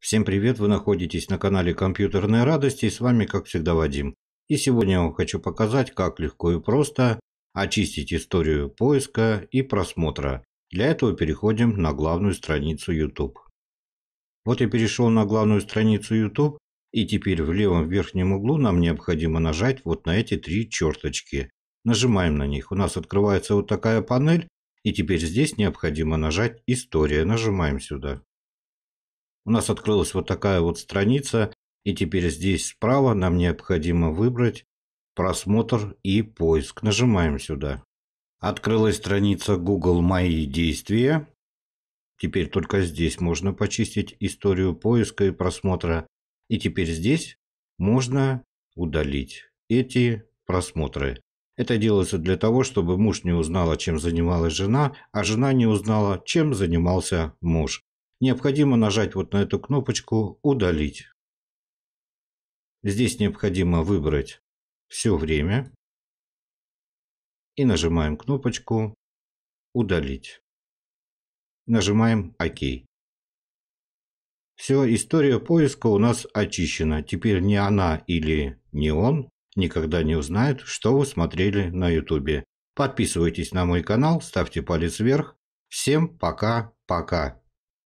Всем привет, вы находитесь на канале Компьютерная Радости. и с вами как всегда Вадим. И сегодня я вам хочу показать, как легко и просто очистить историю поиска и просмотра. Для этого переходим на главную страницу YouTube. Вот я перешел на главную страницу YouTube и теперь в левом верхнем углу нам необходимо нажать вот на эти три черточки. Нажимаем на них, у нас открывается вот такая панель и теперь здесь необходимо нажать «История». Нажимаем сюда. У нас открылась вот такая вот страница, и теперь здесь справа нам необходимо выбрать просмотр и поиск. Нажимаем сюда. Открылась страница Google «Мои действия». Теперь только здесь можно почистить историю поиска и просмотра. И теперь здесь можно удалить эти просмотры. Это делается для того, чтобы муж не узнала, чем занималась жена, а жена не узнала, чем занимался муж необходимо нажать вот на эту кнопочку «Удалить». Здесь необходимо выбрать все время и нажимаем кнопочку «Удалить». Нажимаем «Ок». Все, история поиска у нас очищена. Теперь ни она или не он никогда не узнает, что вы смотрели на YouTube. Подписывайтесь на мой канал, ставьте палец вверх. Всем пока-пока.